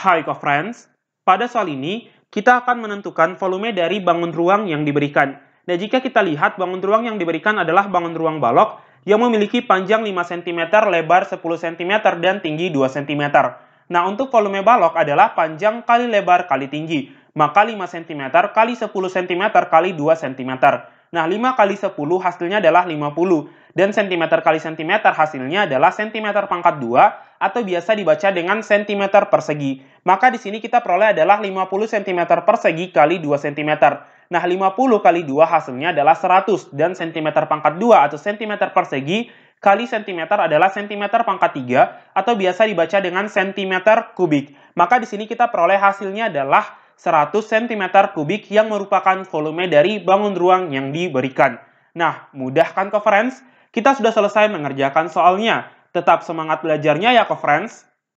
Hai friends, pada soal ini kita akan menentukan volume dari bangun ruang yang diberikan. Nah, jika kita lihat bangun ruang yang diberikan adalah bangun ruang balok yang memiliki panjang 5 cm, lebar 10 cm, dan tinggi 2 cm. Nah, untuk volume balok adalah panjang kali lebar kali tinggi, maka 5 cm kali 10 cm kali 2 cm. Nah, 5 kali 10 hasilnya adalah 50, dan cm kali cm hasilnya adalah cm pangkat 2, atau biasa dibaca dengan cm persegi. Maka di sini kita peroleh adalah 50 cm persegi kali 2 cm. Nah, 50 kali 2 hasilnya adalah 100 dan cm pangkat 2 atau cm persegi kali cm adalah cm pangkat 3 atau biasa dibaca dengan cm kubik. Maka di sini kita peroleh hasilnya adalah 100 cm kubik yang merupakan volume dari bangun ruang yang diberikan. Nah, mudah kan conference? Kita sudah selesai mengerjakan soalnya. Tetap semangat belajarnya ya, kok friends